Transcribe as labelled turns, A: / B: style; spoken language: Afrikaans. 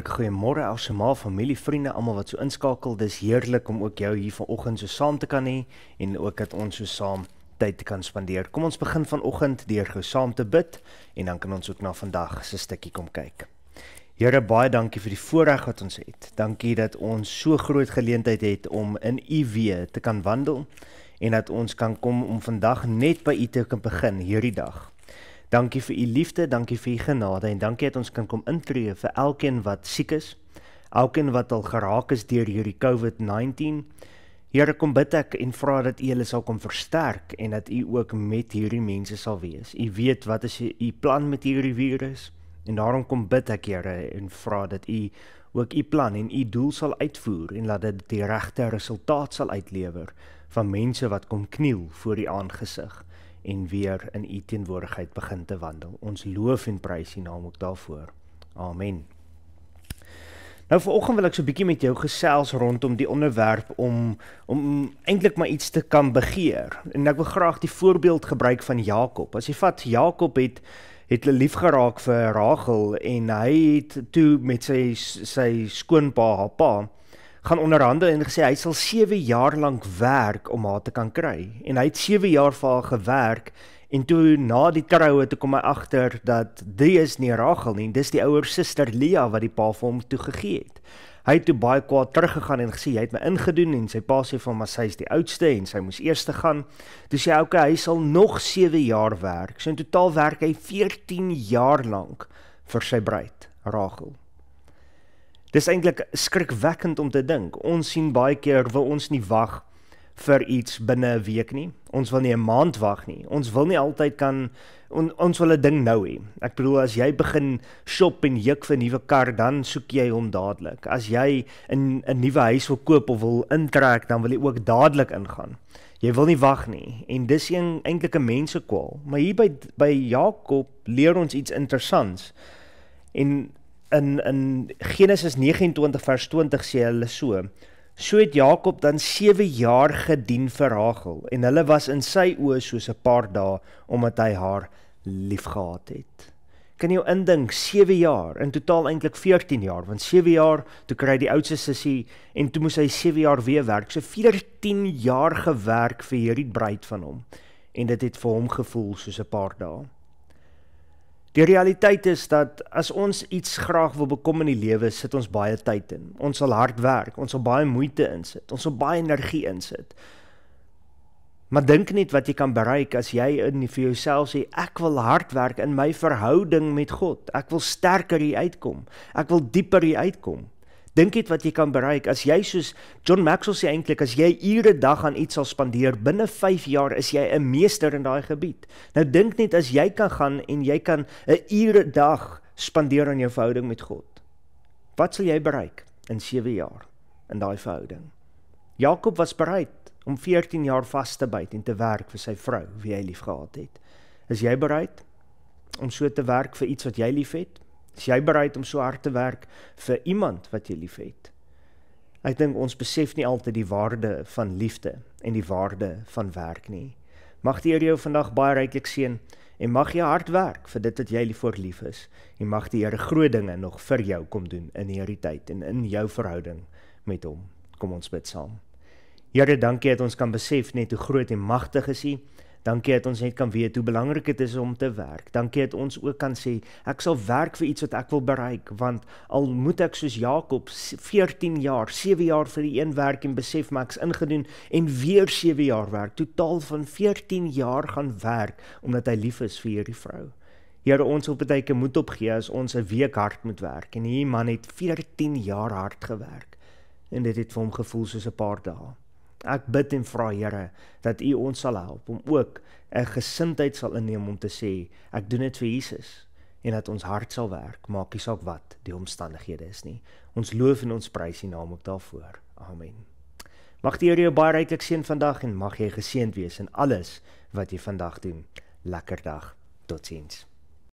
A: Ek goeiemôre al se maar familie, vriende, almal wat so inskakel. Dis heerlik om ook jou hier vanoggend so saam te kan hê en ook dat ons so saam tyd kan spandeer. Kom ons begin vanoggend deur gou saam te bid en dan kan ons ook na vandag se stukkie kom kyk. Here, baie dankie vir die voorreg wat ons het. Dankie dat ons so groot geleentheid het om in U wee te kan wandel en dat ons kan kom om vandag net by U te kan begin hierdie dag. Dankie vir u liefde, dankie vir u genade en dankie dat ons kan kom intree vir elkeen wat siek is, elkeen wat al geraak is deur hierdie COVID-19. Here kom bid ek en vra dat u hulle sal kom versterk en dat u ook met hierdie mense sal wees. U weet wat is u plan met hierdie virus en daarom kom bid ek Here en vra dat u ook u plan en u doel sal uitvoer en laat dit die regte resultaat sal uitlewer van mense wat kom kniel voor u aangesig en weer in u teenwoordigheid begin te wandel. Ons loof en prys u naam ook daarvoor. Amen. Nou vanoggend wil ek so 'n bietjie met jou gesels rondom die onderwerp om om eintlik maar iets te kan begeer. En ek wil graag die voorbeeld gebruik van Jakob. As jy vat Jakob het het hulle lief geraak vir Rachel en hy het toe met sy sy skoonpa haar pa gaan onderhandel en gesê hy sal 7 jaar lank werk om haar te kan kry. En hy het 7 jaar vir haar gewerk en toe na die troue toe kom hy agter dat dit is nie Rachel nie, dis die ouer suster Leah wat die pa vir hom toe gegee het. Hy het toe baie kwaad teruggegaan en gesê hy het my ingedoen en sy pa sê van maar sy is die oudste en sy moes eers te gaan. Toe sê hy okay, hy sal nog 7 jaar werk. So in totaal werk hy 14 jaar lank vir sy bruid, Rachel. Dis eintlik skrikwekkend om te dink. Ons sien baie keer wil ons nie wag vir iets binne 'n week nie. Ons wil nie 'n maand wag nie. Ons wil nie altyd kan on, ons wil 'n ding nou hê. Ek bedoel as jy begin shop en juk vir 'n nuwe kar, dan soek jy hom dadelik. As jy 'n 'n nuwe huis wil koop of wil intrek, dan wil jy ook dadelik ingaan. Jy wil nie wag nie. En dis een eintlik 'n mensekwaal. Maar hier by by Jakob leer ons iets interessants. En in in Genesis 29 vers 20 sê hulle so. So het Jakob dan 7 jaar gedien vir Rachel en hulle was in sy oë soos 'n paar dae omdat hy haar liefgehad het. Kan jy indink 7 jaar, in totaal eintlik 14 jaar, want 7 jaar toe kry die oudste sussie en toe moes hy 7 jaar weer werk. So 14 jaar gewerk vir hierdie bruid van hom en dit het vir hom gevoel soos 'n paar dae. Die realiteit is dat as ons iets graag wil bekom in die lewe, sit ons baie tyd in. Ons sal hard werk, ons sal baie moeite insit, ons sal baie energie insit. Maar dink net wat jy kan bereik as jy in vir jouself sê ek wil hard werk in my verhouding met God. Ek wil sterker hier uitkom. Ek wil dieper hier uitkom dink het wat jy kan bereik. As jy soos John Maxwell sê eintlik, as jy ure dag aan iets sal spandeer, binne 5 jaar is jy 'n meester in daai gebied. Nou dink net as jy kan gaan en jy kan 'n ure dag spandeer aan jou verhouding met God. Wat sal jy bereik in 7 jaar in daai verhouding? Jakob was bereid om 14 jaar vas te byt en te werk vir sy vrou, wie hy liefgehad het. Is jy bereid om so te werk vir iets wat jy liefhet? Is jy bereid om so hard te werk vir iemand wat jy liefhet? Ek dink ons besef nie altyd die waarde van liefde en die waarde van werk nie. Mag die Here jou vandag baie ryklik seën en mag jy hard werk vir dit wat jy liefvoor lief is. En mag die Here groot dinge nog vir jou kom doen in hierdie tyd en in jou verhouding met hom. Kom ons bid saam. Here, dankie dat ons kan besef net hoe groot en magtig U is. Dankie dat ons net kan weet hoe belangrik dit is om te werk. Dankie dat ons ook kan sê ek sal werk vir iets wat ek wil bereik want al moet ek soos Jakob 14 jaar, 7 jaar vir die een werk en besef maar ek's ingedoen en weer 7 jaar werk, totaal van 14 jaar gaan werk omdat hy lief is vir hierdie vrou. Here ons wil baie keer moed opgee as ons 'n week hard moet werk en hierdie man het 14 jaar hard gewerk en dit het vir hom gevoel soos 'n paar dae. Ek bid en vra Here dat U ons sal help om ook 'n gesindheid sal inneem om te sê ek doen dit vir Jesus en dat ons hart sal werk maak nie saak wat die omstandighede is nie. Ons loof en ons prys U naam ook daarvoor. Amen. Mag die Here jou baie ryklik seën vandag en mag jy geseënd wees in alles wat jy vandag doen. Lekker dag. Totsiens.